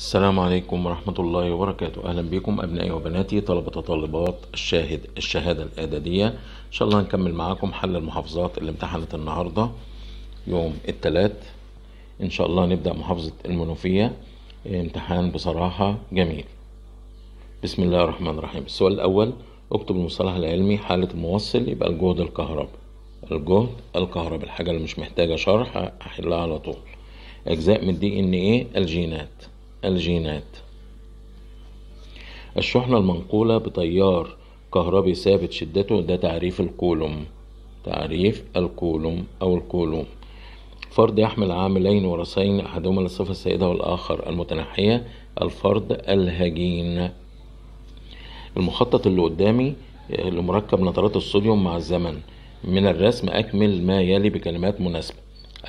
السلام عليكم ورحمة الله وبركاته أهلا بكم أبنائي وبناتي طلبة طالبات الشاهد الشهادة الإعدادية إن شاء الله هنكمل معاكم حل المحافظات اللي امتحنت النهاردة يوم الثلاث إن شاء الله نبدأ محافظة المنوفية امتحان بصراحة جميل بسم الله الرحمن الرحيم السؤال الأول اكتب المصطلح العلمي حالة الموصل يبقى الجهد الكهرباء الجهد الكهرباء الحاجة اللي مش محتاجة شرح أحلها على طول أجزاء من دي إن إيه الجينات الجينات الشحنة المنقولة بتيار كهربي ثابت شدته ده تعريف الكولوم تعريف الكولوم أو الكولوم فرد يحمل عاملين ورسين أحدهما للصفة السائدة والآخر المتنحية الفرد الهجين المخطط اللي قدامي آه، لمركب مركب نترات الصوديوم مع الزمن من الرسم أكمل ما يلي بكلمات مناسبة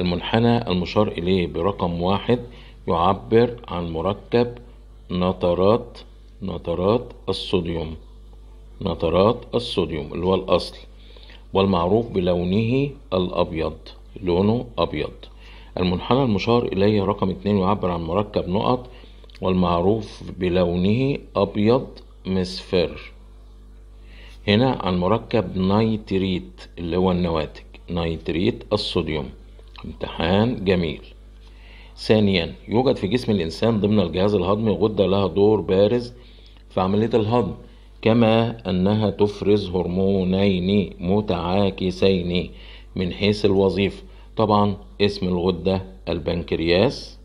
المنحنى المشار إليه برقم واحد يعبر عن مركب نترات نترات الصوديوم نترات الصوديوم اللي هو الأصل والمعروف بلونه الأبيض لونه أبيض المنحنى المشار إليه رقم اتنين يعبر عن مركب نقط والمعروف بلونه أبيض مصفر هنا عن مركب نيتريت اللي هو النواتج نيتريت الصوديوم امتحان جميل ثانيا يوجد في جسم الإنسان ضمن الجهاز الهضمي غدة لها دور بارز في عملية الهضم كما أنها تفرز هرمونين متعاكسين من حيث الوظيفة طبعا اسم الغدة البنكرياس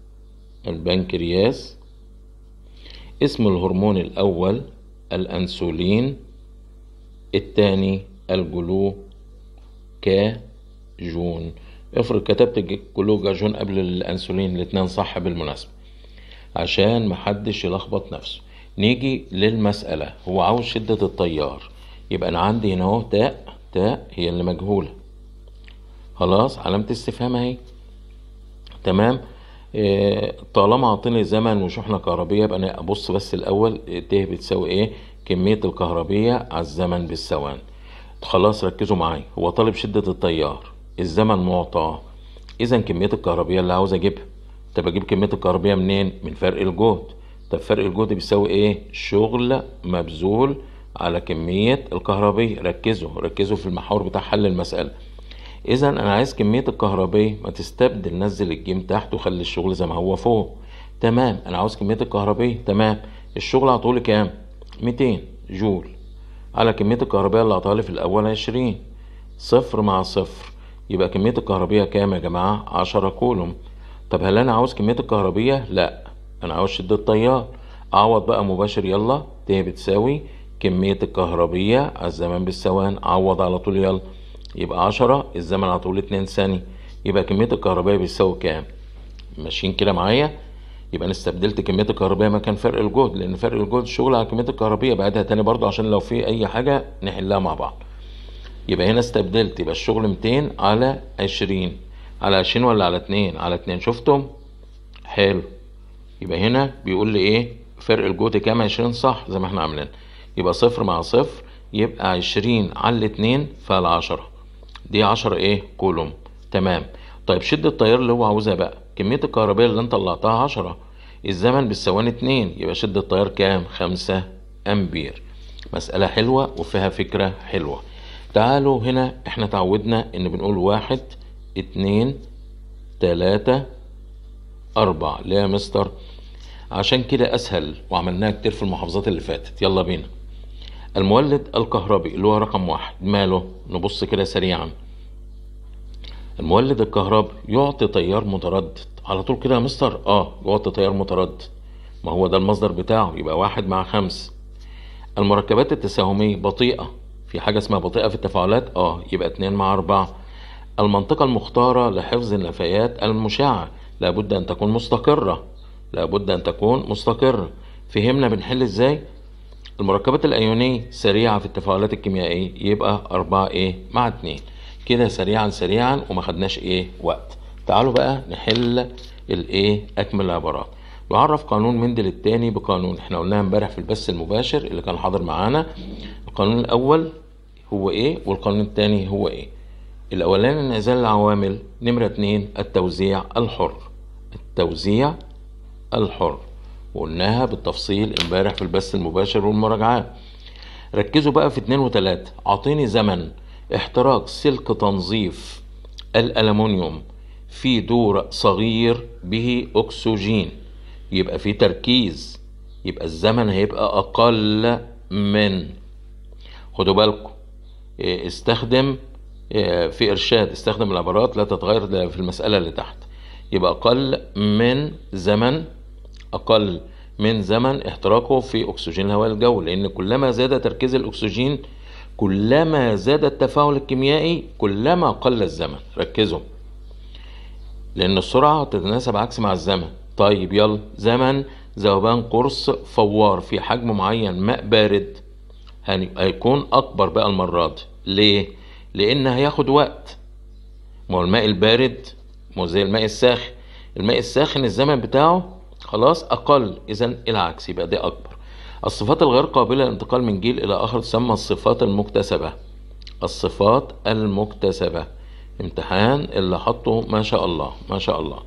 البنكرياس اسم الهرمون الأول الأنسولين الثاني الجلوكاجون افرض كتبت جلوكاجون قبل الانسولين الاتنين صح بالمناسبة عشان محدش يلخبط نفسه نيجي للمسألة هو عاوز شدة التيار يبقى أنا عندي هنا أهو تاء تاء هي اللي مجهولة خلاص علامة استفهام أهي تمام إيه طالما عطيني زمن وشحنة كهربية يبقى أنا أبص بس الأول ت بتساوي إيه كمية الكهربية على الزمن بالثوان خلاص ركزوا معايا هو طالب شدة التيار الزمن معطى اذا كميه الكهربيه اللي عاوز اجيبها طب اجيب كميه الكهربيه منين من فرق الجهد طب فرق الجهد بيساوي ايه شغل مبذول على كميه الكهربيه ركزوا ركزوا في المحور بتاع حل المساله اذا انا عايز كميه الكهربيه ما تستبدل نزل الجيم تحت وخلي الشغل زي ما هو فوق تمام انا عاوز كميه الكهربيه تمام الشغل على طول كام 200 جول على كميه الكهربيه اللي هتقولي في الاول 20 صفر مع صفر يبقى كمية الكهربية كام يا جماعة؟ عشرة كولوم طب هل أنا عاوز كمية الكهربية؟ لأ أنا عاوز شدة التيار أعوض بقى مباشر يلا ت بتساوي كمية الكهربية الزمن بالثوان عوض على طول يلا يبقى عشرة الزمن على طول اتنين ثانية يبقى كمية الكهربية بتساوي كام؟ ماشيين كده معايا؟ يبقى انا استبدلت كميه الكهربيه مكان فرق الجهد لان فرق الجهد شغل على كميه الكهربيه بعدها تاني برضو عشان لو في اي حاجه نحلها مع بعض يبقى هنا استبدلت يبقى الشغل 200 على 20 على 20 ولا على 2 على 2 شفتم حلو يبقى هنا بيقول لي ايه فرق الجهد كام 20 صح زي ما احنا عاملين يبقى صفر مع صفر يبقى 20 على 2 فال 10 دي 10 ايه كولوم تمام طيب شد التيار اللي هو عاوزها بقى كميه الكهرباء اللي انت طلعتها 10 الزمن بالثواني 2 يبقى شد التيار كام 5 امبير مساله حلوه وفيها فكره حلوه تعالوا هنا احنا تعودنا ان بنقول واحد اتنين تلاتة اربع لا يا مستر عشان كده اسهل وعملناها كتير في المحافظات اللي فاتت يلا بينا المولد الكهربي اللي هو رقم واحد ماله نبص كده سريعا المولد الكهربي يعطي تيار متردد على طول كده يا مستر اه يعطي تيار متردد ما هو ده المصدر بتاعه يبقى واحد مع خمس المركبات التساهمية بطيئة في حاجة اسمها بطيئة في التفاعلات اه يبقى اتنين مع أربعة المنطقة المختارة لحفظ النفايات المشعة لابد أن تكون مستقرة لابد أن تكون مستقرة فهمنا بنحل ازاي المركبات الأيونية سريعة في التفاعلات الكيميائية يبقى أربعة ايه مع اتنين كده سريعا سريعا وما خدناش ايه وقت تعالوا بقى نحل الايه اكمل العبارات وعرف قانون مندل الثاني بقانون احنا قلناها امبارح في البث المباشر اللي كان حاضر معانا القانون الاول هو ايه والقانون الثاني هو ايه الاولاني انعزال العوامل نمرة اتنين التوزيع الحر التوزيع الحر وقلناها بالتفصيل امبارح في البث المباشر والمراجعات ركزوا بقى في اتنين وتلاتة اعطيني زمن احتراق سلك تنظيف الالومنيوم في دور صغير به اكسجين يبقى في تركيز يبقى الزمن هيبقى اقل من خدوا بالكم آه، استخدم آه، في إرشاد استخدم العبارات لا تتغير في المسألة اللي تحت يبقى أقل من زمن أقل من زمن احتراقه في أكسجين الهواء الجوي لأن كلما زاد تركيز الأكسجين كلما زاد التفاعل الكيميائي كلما قل الزمن ركزوا لأن السرعة تتناسب عكس مع الزمن طيب يلا زمن ذوبان قرص فوار في حجم معين ماء بارد هيكون اكبر بقى المره دي ليه لان هياخد وقت ما هو الماء البارد ما هو زي الماء الساخن الماء الساخن الزمن بتاعه خلاص اقل اذا العكس يبقى ده اكبر الصفات الغير قابله للانتقال من جيل الى اخر تسمى الصفات المكتسبه الصفات المكتسبه امتحان اللي حطه ما شاء الله ما شاء الله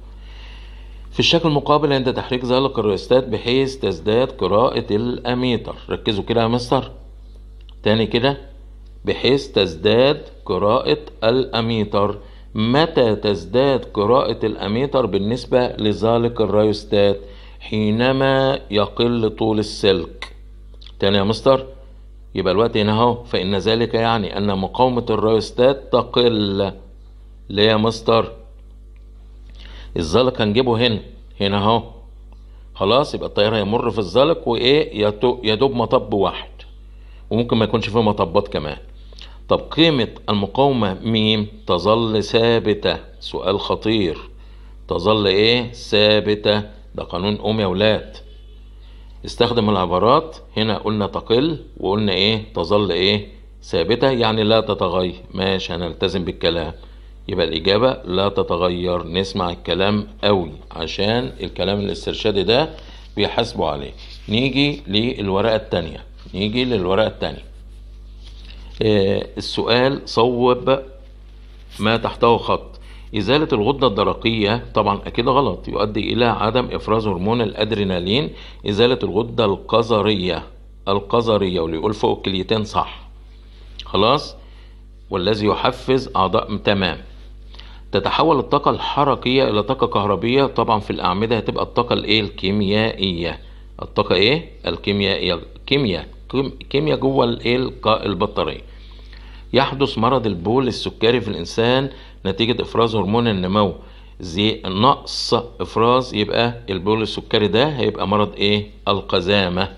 في الشكل المقابل عند تحريك ذلك الريستات بحيث تزداد قراءة الأميتر ركزوا كده يا مستر تاني كده بحيث تزداد قراءة الأميتر متى تزداد قراءة الأميتر بالنسبة لذلك الريوستات حينما يقل طول السلك تاني يا مستر يبقى الوقت هنا اهو فإن ذلك يعني أن مقاومة الريوستات تقل ليه يا مستر الزلق هنجيبه هنا هنا اهو خلاص يبقى الطيار هيمر في الزلق وايه يدوب مطب واحد وممكن ما يكونش فيه مطبات كمان طب قيمة المقاومة م تظل ثابتة سؤال خطير تظل ايه ثابتة ده قانون أم يا ولاد استخدم العبارات هنا قلنا تقل وقلنا ايه تظل ايه ثابتة يعني لا تتغير ماشي هنلتزم بالكلام يبقى الإجابة لا تتغير نسمع الكلام قوي عشان الكلام الاسترشادي ده بيحاسبوا عليه نيجي للورقة التانية نيجي للورقة التانية آه، السؤال صوب ما تحته خط إزالة الغدة الدرقية طبعا أكيد غلط يؤدي إلى عدم إفراز هرمون الأدرينالين إزالة الغدة القذرية القذرية واللي يقول فوق الكليتين صح خلاص والذي يحفز أعضاء تمام تتحول الطاقة الحركية إلى طاقة كهربية طبعا في الأعمدة هتبقى الطاقة الإيه الكيميائية الطاقة إيه الكيميائية الكيمياء كيمياء جوه الايه البطاريه يحدث مرض البول السكري في الانسان نتيجه افراز هرمون النمو زي نقص افراز يبقى البول السكري ده هيبقى مرض ايه القزامه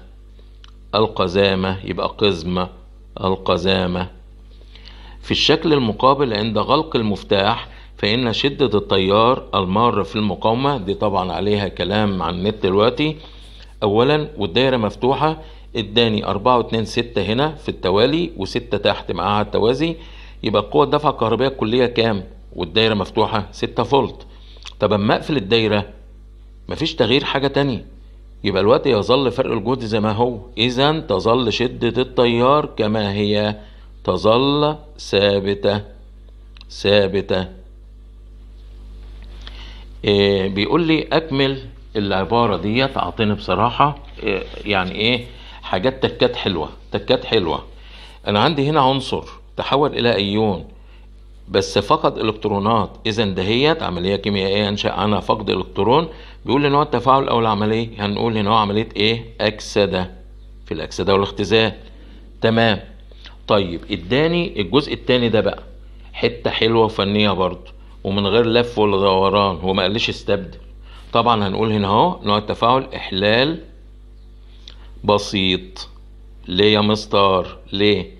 القزامه يبقى قزمه القزامه في الشكل المقابل عند غلق المفتاح فإن شدة التيار المار في المقاومة دي طبعا عليها كلام عن النت دلوقتي أولا والدايرة مفتوحة اداني 4 و2 6 هنا في التوالي و6 تحت معاها التوازي يبقى القوه الدفعة الكهربائية الكلية كام؟ والدايرة مفتوحة 6 فولت طب اما اقفل الدايرة مفيش تغيير حاجة تانية يبقى الوقت يظل فرق الجهد زي ما هو إذا تظل شدة التيار كما هي تظل ثابتة ثابتة إيه بيقول لي أكمل العبارة ديت أعطيني بصراحة إيه يعني إيه حاجات تكات حلوه تكات حلوه انا عندي هنا عنصر تحول الى ايون بس فقد الكترونات اذا دهيت عمليه كيميائيه انشا عنها فقد الكترون بيقول نوع التفاعل او العمليه هنقول هنا عمليه ايه اكسده في الاكسده والاختزال تمام طيب اداني الجزء الثاني ده بقى حته حلوه وفنيه برضه ومن غير لف ولا دوران هو ما قاليش استبدل طبعا هنقول هنا اهو نوع التفاعل احلال بسيط ليه يا مستر ليه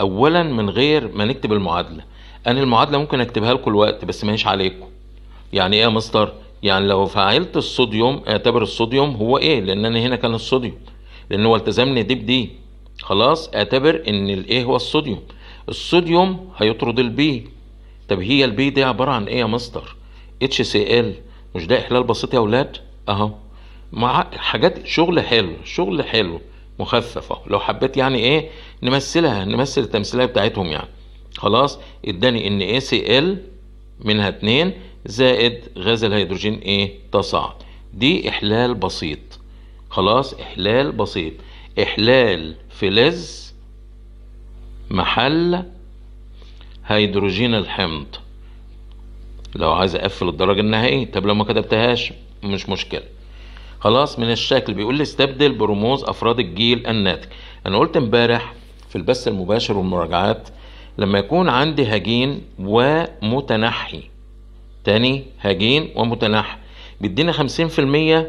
اولا من غير ما نكتب المعادله انا المعادله ممكن اكتبها لكم الوقت بس ماهيش عليكم يعني ايه يا مستر يعني لو فعلت الصوديوم اعتبر الصوديوم هو ايه لان انا هنا كان الصوديوم لان هو التزمني دي بدي خلاص اعتبر ان الايه هو الصوديوم الصوديوم هيطرد البي طب هي البي دي عباره عن ايه يا مستر اتش سي ال مش ده احلال بسيط يا اولاد اهو مع حاجات شغل حلو شغل حلو مخفف لو حبيت يعني ايه نمثلها نمثل التمثيليه بتاعتهم يعني خلاص اداني ان اي سي ال منها 2 زائد غاز الهيدروجين ايه تصاعد دي احلال بسيط خلاص احلال بسيط احلال فلز محل هيدروجين الحمض لو عايز اقفل الدرجه النهائيه طب لو ما كتبتهاش مش مشكله خلاص من الشكل بيقول لي استبدل برموز افراد الجيل الناتج انا قلت امبارح في البث المباشر والمراجعات لما يكون عندي هجين ومتنحي تاني هجين ومتنحي بيديني 50%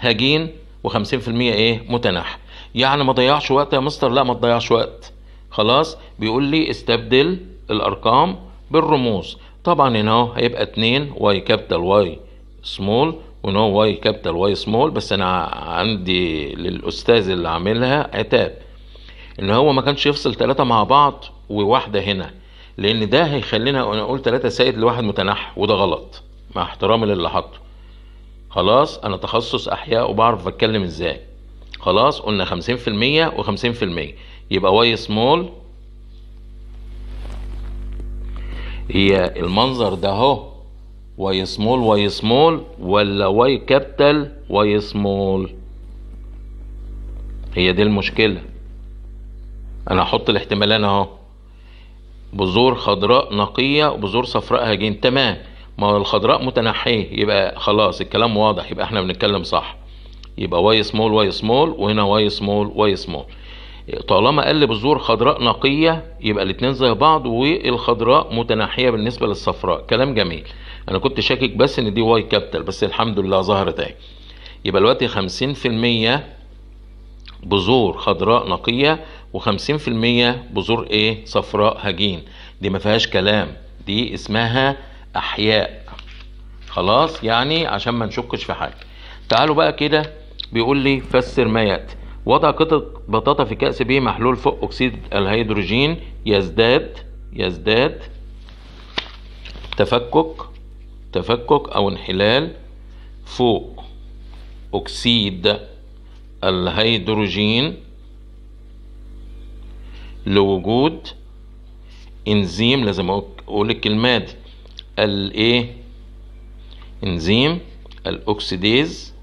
هجين و50% ايه متنحي يعني ما ضيعش وقت يا مستر لا ما تضيعش وقت خلاص بيقول لي استبدل الارقام بالرموز طبعا هنا هيبقى 2 واي كابيتال واي سمول ونو واي كابيتال واي سمول بس انا عندي للاستاذ اللي عاملها عتاب ان هو ما كانش يفصل ثلاثه مع بعض وواحده هنا لان ده هيخلينا انا اقول ثلاثه سائد لواحد متنحي وده غلط مع احترامي للي حاطه خلاص انا تخصص احياء وبعرف بتكلم ازاي خلاص قلنا 50% و50% يبقى واي سمول هي المنظر ده اهو واي سمول واي سمول ولا واي كابيتال واي سمول هي دي المشكلة انا هحط الاحتمالين اهو بذور خضراء نقية وبذور صفراء هجين تمام ما هو الخضراء متنحية يبقى خلاص الكلام واضح يبقى احنا بنتكلم صح يبقى واي سمول واي سمول وهنا واي سمول واي سمول طالما قال لي بذور خضراء نقية يبقى الاتنين زي بعض والخضراء متناحية بالنسبة للصفراء كلام جميل انا كنت شاكك بس ان دي واي كابيتال بس الحمد لله ظهرت اهي يبقى دلوقتي 50% بذور خضراء نقيه و50% بذور ايه صفراء هجين دي ما فيهاش كلام دي اسمها احياء خلاص يعني عشان ما نشكش في حاجه تعالوا بقى كده بيقول لي فسر ما ياتي وضع قطعه بطاطا في كأس ب محلول فوق أكسيد الهيدروجين يزداد يزداد تفكك تفكك أو انحلال فوق أكسيد الهيدروجين لوجود انزيم لازم اقول الكلمات دي الايه انزيم الاوكسيديز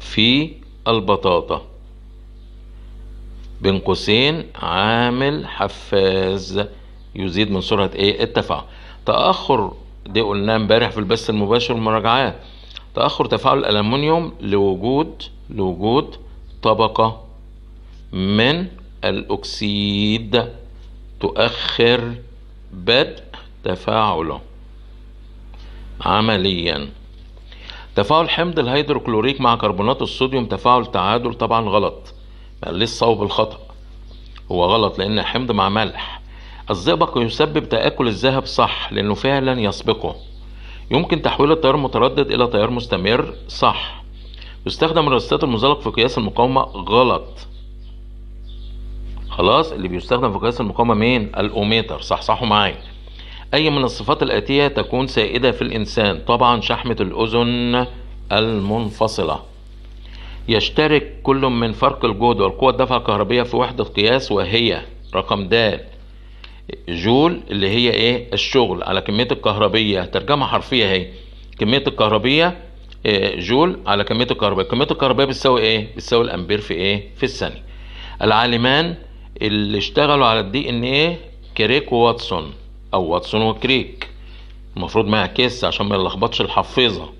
في البطاطا بين قوسين عامل حفاز يزيد من سرعة ايه التفاعل تأخر دي قلناه امبارح في البث المباشر المراجعات تأخر تفاعل الألمنيوم لوجود لوجود طبقة من الأكسيد تؤخر بدء تفاعله عمليا تفاعل حمض الهيدروكلوريك مع كربونات الصوديوم تفاعل تعادل طبعا غلط ليه الصوب الخطأ هو غلط لأن حمض مع ملح الزئبق يسبب تآكل الذهب صح لأنه فعلا يسبقه يمكن تحويل التيار المتردد إلى تيار مستمر صح يستخدم الرصيدات المزلق في قياس المقاومة غلط خلاص اللي بيستخدم في قياس المقاومة مين الأوميتر صح صحوا معايا أي من الصفات الآتية تكون سائدة في الإنسان طبعا شحمة الأذن المنفصلة يشترك كل من فرق الجهد والقوة الدفع الكهربية في وحدة قياس وهي رقم د جول اللي هي ايه الشغل على كمية الكهربية ترجمة حرفية اهي كمية الكهربية إيه، جول على كمية الكهرباء كمية الكهرباء بتساوي ايه بتساوي الامبير في ايه في الثانية العالمان اللي اشتغلوا على الدي ان ايه كريك وواتسون او واتسون وكريك المفروض ما يعكس عشان ما يلخبطش الحفيظة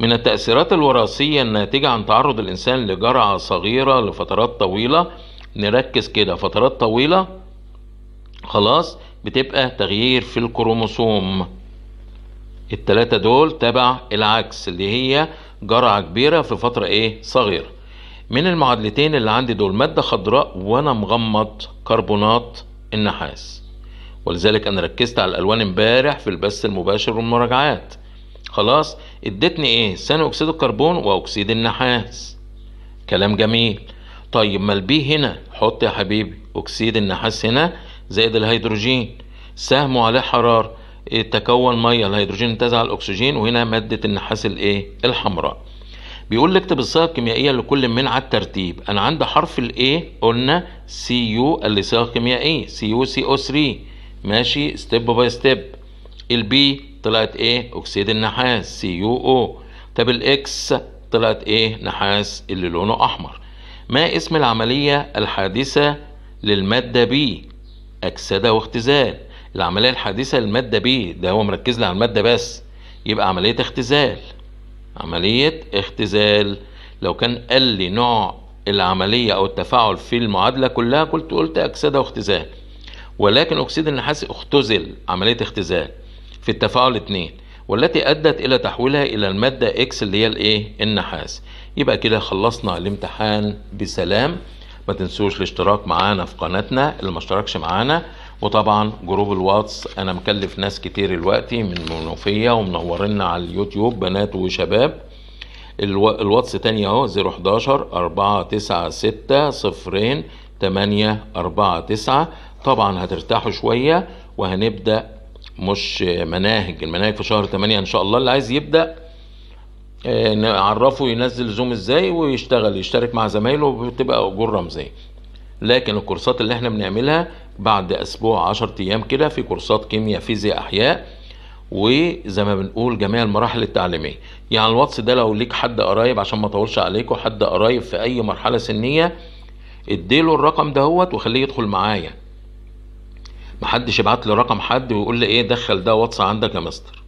من التأثيرات الوراثية الناتجة عن تعرض الإنسان لجرعة صغيرة لفترات طويلة نركز كده فترات طويلة خلاص بتبقى تغيير في الكروموسوم التلاتة دول تبع العكس اللي هي جرعة كبيرة في فترة ايه صغيرة من المعادلتين اللي عندي دول مادة خضراء وانا مغمض كربونات النحاس ولذلك انا ركزت على الالوان امبارح في البث المباشر والمراجعات خلاص ادتني ايه ثاني اكسيد الكربون واكسيد النحاس كلام جميل طيب ما البي هنا حط يا حبيبي اكسيد النحاس هنا زائد الهيدروجين ساهموا عليه حرارة إيه، تكون مية الهيدروجين انتزع الأكسجين وهنا مادة النحاس الإيه الحمراء بيقول لي اكتب الصيغه الكيميائيه لكل من على الترتيب انا عندي حرف الايه قلنا سي يو اللي صيغه كيميائيه سي يو سي او 3 ماشي ستيب باي ستيب البي طلعت ايه اكسيد النحاس سي يو او طب الاكس طلعت ايه نحاس اللي لونه احمر ما اسم العمليه الحادثه للماده بي أكسدة واختزال العملية الحديثه للمادة ب ده هو مركز لي على المادة بس يبقى عملية اختزال عملية اختزال لو كان قال لي نوع العملية أو التفاعل في المعادلة كلها كنت قلت أكسدة واختزال ولكن أكسيد النحاس اختزل عملية اختزال في التفاعل 2 والتي أدت إلى تحويلها إلى المادة إكس اللي هي الإيه؟ النحاس يبقى كده خلصنا الامتحان بسلام ما تنسوش الاشتراك معانا في قناتنا اللي ما اشتركش معانا وطبعا جروب الواتس انا مكلف ناس كتير دلوقتي من منوفيه ومنورنا على اليوتيوب بنات وشباب الواتس تاني اهو 011 496 صفرين 8 طبعا هترتاحوا شويه وهنبدا مش مناهج المناهج في شهر 8 ان شاء الله اللي عايز يبدا آه، نعرفه ينزل زوم ازاي ويشتغل يشترك مع زمايله وبتبقى اجور رمزيه لكن الكورسات اللي احنا بنعملها بعد اسبوع 10 ايام كده في كورسات كيمياء فيزياء احياء وزي ما بنقول جميع المراحل التعليميه يعني الواتس ده لو ليك حد قرايب عشان ما اطولش عليكم حد قرايب في اي مرحله سنيه اديله الرقم دهوت وخليه يدخل معايا محدش يبعت لي رقم حد ويقول لي ايه دخل ده واتس عندك يا مستر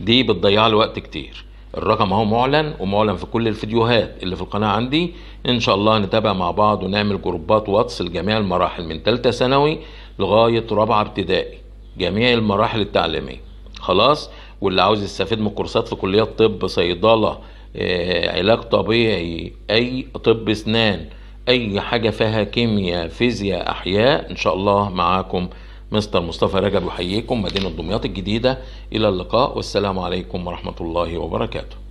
دي بتضيع لي وقت كتير الرقم اهو معلن ومعلن في كل الفيديوهات اللي في القناة عندي ان شاء الله نتابع مع بعض ونعمل جروبات واتس لجميع المراحل من ثالثه ثانوي لغاية رابعة ابتدائي جميع المراحل التعليمية خلاص واللي عاوز يستفيد من كورسات في كلية طب صيدلة آه، علاج طبيعي اي طب اسنان اي حاجة فيها كيمياء فيزياء احياء ان شاء الله معاكم مستر مصطفى رجب يحييكم مدينة دمياط الجديدة إلى اللقاء والسلام عليكم ورحمة الله وبركاته